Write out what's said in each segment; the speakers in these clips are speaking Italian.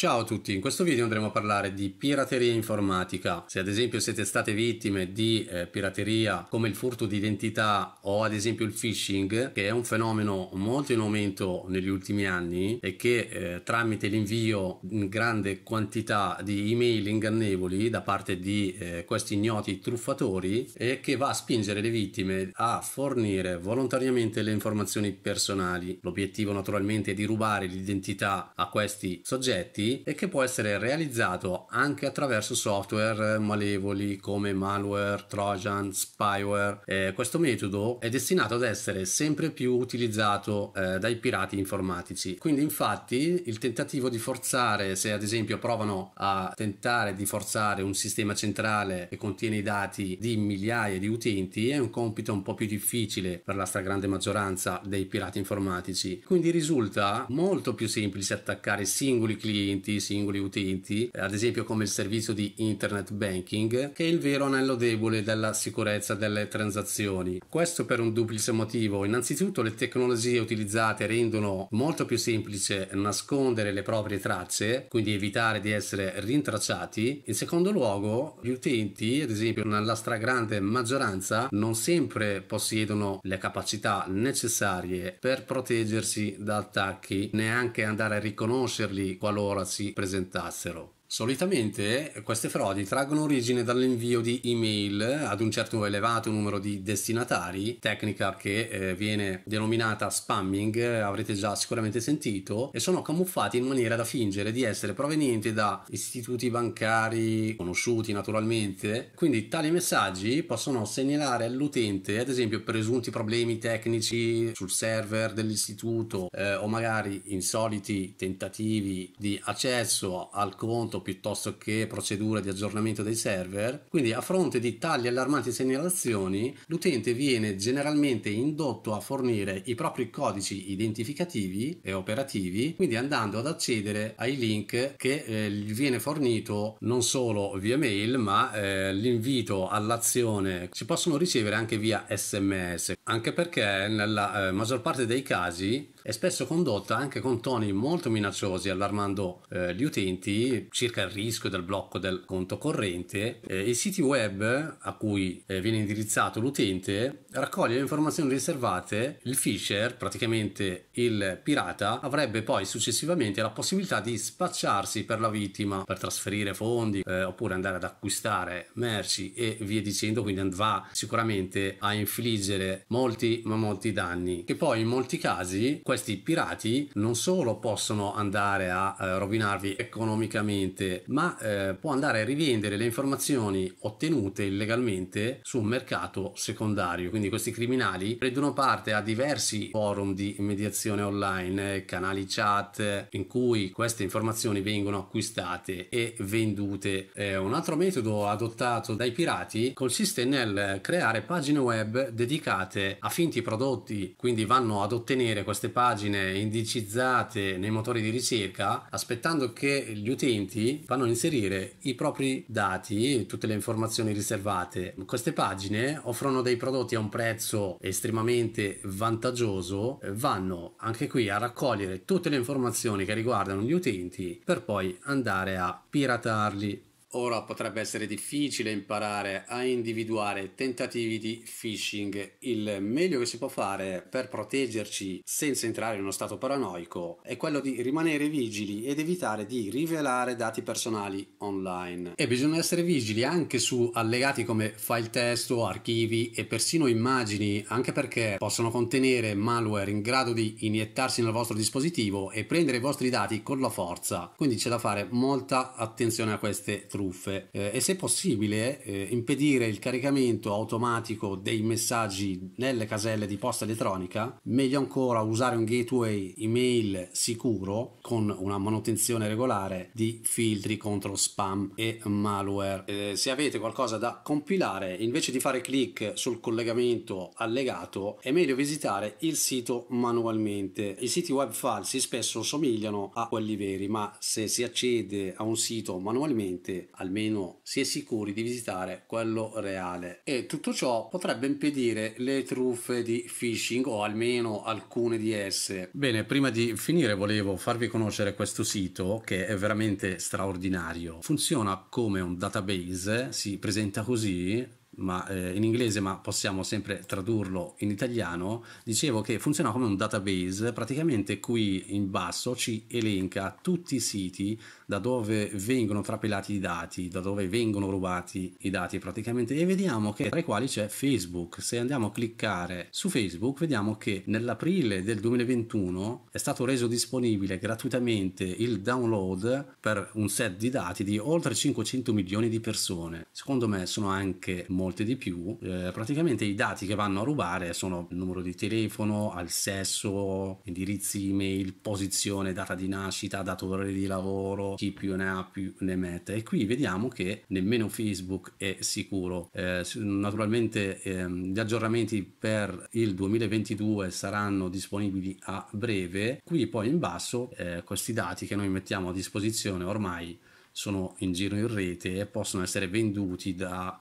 Ciao a tutti, in questo video andremo a parlare di pirateria informatica. Se ad esempio siete state vittime di eh, pirateria come il furto di identità o ad esempio il phishing, che è un fenomeno molto in aumento negli ultimi anni e che eh, tramite l'invio in grande quantità di email ingannevoli da parte di eh, questi ignoti truffatori e che va a spingere le vittime a fornire volontariamente le informazioni personali. L'obiettivo naturalmente è di rubare l'identità a questi soggetti e che può essere realizzato anche attraverso software malevoli come malware, trojan, spyware. Eh, questo metodo è destinato ad essere sempre più utilizzato eh, dai pirati informatici. Quindi infatti il tentativo di forzare, se ad esempio provano a tentare di forzare un sistema centrale che contiene i dati di migliaia di utenti, è un compito un po' più difficile per la stragrande maggioranza dei pirati informatici. Quindi risulta molto più semplice attaccare singoli clienti utenti, singoli utenti, eh, ad esempio come il servizio di internet banking, che è il vero anello debole della sicurezza delle transazioni. Questo per un duplice motivo. Innanzitutto le tecnologie utilizzate rendono molto più semplice nascondere le proprie tracce, quindi evitare di essere rintracciati. In secondo luogo, gli utenti, ad esempio nella stragrande maggioranza, non sempre possiedono le capacità necessarie per proteggersi da attacchi, neanche andare a riconoscerli qualora si presentassero. Solitamente queste frodi traggono origine dall'invio di email ad un certo elevato numero di destinatari, tecnica che eh, viene denominata spamming, avrete già sicuramente sentito, e sono camuffati in maniera da fingere di essere provenienti da istituti bancari conosciuti naturalmente. Quindi tali messaggi possono segnalare all'utente, ad esempio, presunti problemi tecnici sul server dell'istituto eh, o magari insoliti tentativi di accesso al conto piuttosto che procedure di aggiornamento dei server. Quindi a fronte di tali allarmanti segnalazioni, l'utente viene generalmente indotto a fornire i propri codici identificativi e operativi, quindi andando ad accedere ai link che eh, gli viene fornito non solo via mail, ma eh, l'invito all'azione si possono ricevere anche via SMS, anche perché nella eh, maggior parte dei casi è spesso condotta anche con toni molto minacciosi, allarmando eh, gli utenti circa circa il rischio del blocco del conto corrente, eh, il sito web a cui eh, viene indirizzato l'utente raccoglie le informazioni riservate, il fisher, praticamente il pirata, avrebbe poi successivamente la possibilità di spacciarsi per la vittima per trasferire fondi eh, oppure andare ad acquistare merci e via dicendo, quindi va sicuramente a infliggere molti ma molti danni che poi in molti casi questi pirati non solo possono andare a eh, rovinarvi economicamente legalmente, ma eh, può andare a rivendere le informazioni ottenute illegalmente su un mercato secondario. Quindi questi criminali prendono parte a diversi forum di mediazione online, eh, canali chat eh, in cui queste informazioni vengono acquistate e vendute. Eh, un altro metodo adottato dai pirati consiste nel creare pagine web dedicate a finti prodotti, quindi vanno ad ottenere queste pagine indicizzate nei motori di ricerca aspettando che gli utenti vanno a inserire i propri dati, tutte le informazioni riservate. Queste pagine offrono dei prodotti a un prezzo estremamente vantaggioso, vanno anche qui a raccogliere tutte le informazioni che riguardano gli utenti per poi andare a piratarli Ora potrebbe essere difficile imparare a individuare tentativi di phishing. Il meglio che si può fare per proteggerci senza entrare in uno stato paranoico è quello di rimanere vigili ed evitare di rivelare dati personali online. E bisogna essere vigili anche su allegati come file testo, archivi e persino immagini, anche perché possono contenere malware in grado di iniettarsi nel vostro dispositivo e prendere i vostri dati con la forza. Quindi c'è da fare molta attenzione a queste truppe truffe eh, e se possibile eh, impedire il caricamento automatico dei messaggi nelle caselle di posta elettronica, meglio ancora usare un gateway email sicuro con una manutenzione regolare di filtri contro spam e malware. Eh, se avete qualcosa da compilare, invece di fare clic sul collegamento allegato, è meglio visitare il sito manualmente. I siti web falsi spesso somigliano a quelli veri, ma se si accede a un sito manualmente almeno si è sicuri di visitare quello reale e tutto ciò potrebbe impedire le truffe di phishing o almeno alcune di esse. Bene, prima di finire volevo farvi conoscere questo sito che è veramente straordinario. Funziona come un database, si presenta così ma, eh, in inglese, ma possiamo sempre tradurlo in italiano, dicevo che funziona come un database, praticamente qui in basso ci elenca tutti i siti da dove vengono trapelati i dati, da dove vengono rubati i dati praticamente e vediamo che tra i quali c'è Facebook. Se andiamo a cliccare su Facebook vediamo che nell'aprile del 2021 è stato reso disponibile gratuitamente il download per un set di dati di oltre 500 milioni di persone. Secondo me sono anche molto molte di più, eh, praticamente i dati che vanno a rubare sono il numero di telefono, al sesso, indirizzi email, posizione, data di nascita, datore di lavoro, chi più ne ha più ne mette. E qui vediamo che nemmeno Facebook è sicuro. Eh, naturalmente ehm, gli aggiornamenti per il 2022 saranno disponibili a breve. Qui poi in basso eh, questi dati che noi mettiamo a disposizione ormai sono in giro in rete e possono essere venduti da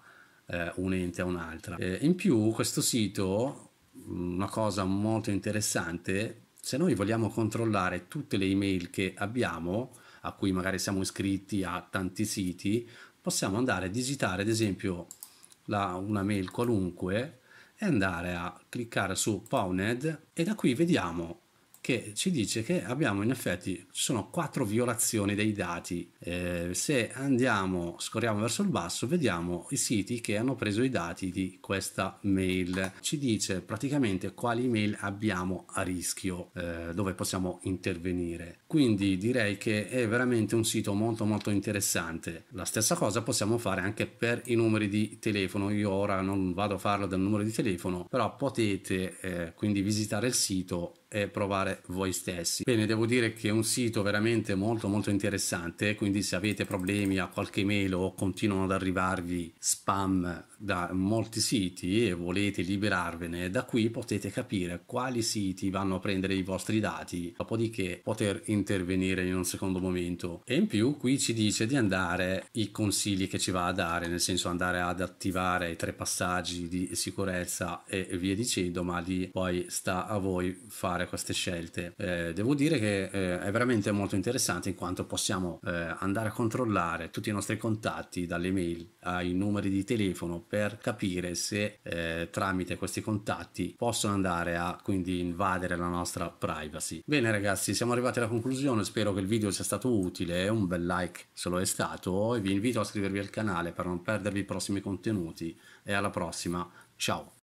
eh, un ente a un'altra. Eh, in più questo sito, mm, una cosa molto interessante, se noi vogliamo controllare tutte le email che abbiamo, a cui magari siamo iscritti a tanti siti, possiamo andare a digitare ad esempio la, una mail qualunque e andare a cliccare su Pawned e da qui vediamo che ci dice che abbiamo in effetti ci sono quattro violazioni dei dati. Eh, se andiamo, scorriamo verso il basso, vediamo i siti che hanno preso i dati di questa mail. Ci dice praticamente quali mail abbiamo a rischio, eh, dove possiamo intervenire. Quindi direi che è veramente un sito molto molto interessante. La stessa cosa possiamo fare anche per i numeri di telefono. Io ora non vado a farlo del numero di telefono, però potete eh, quindi visitare il sito e provare voi stessi. Bene, devo dire che è un sito veramente molto molto interessante, quindi se avete problemi a qualche mail o continuano ad arrivarvi spam da molti siti e volete liberarvene, da qui potete capire quali siti vanno a prendere i vostri dati, dopodiché poter intervenire in un secondo momento. E in più qui ci dice di andare i consigli che ci va a dare, nel senso andare ad attivare i tre passaggi di sicurezza e via dicendo, ma lì poi sta a voi fare fare queste scelte. Eh, devo dire che eh, è veramente molto interessante in quanto possiamo eh, andare a controllare tutti i nostri contatti dalle mail ai numeri di telefono per capire se eh, tramite questi contatti possono andare a quindi invadere la nostra privacy. Bene ragazzi, siamo arrivati alla conclusione, spero che il video sia stato utile, un bel like se lo è stato e vi invito a iscrivervi al canale per non perdervi i prossimi contenuti e alla prossima, ciao!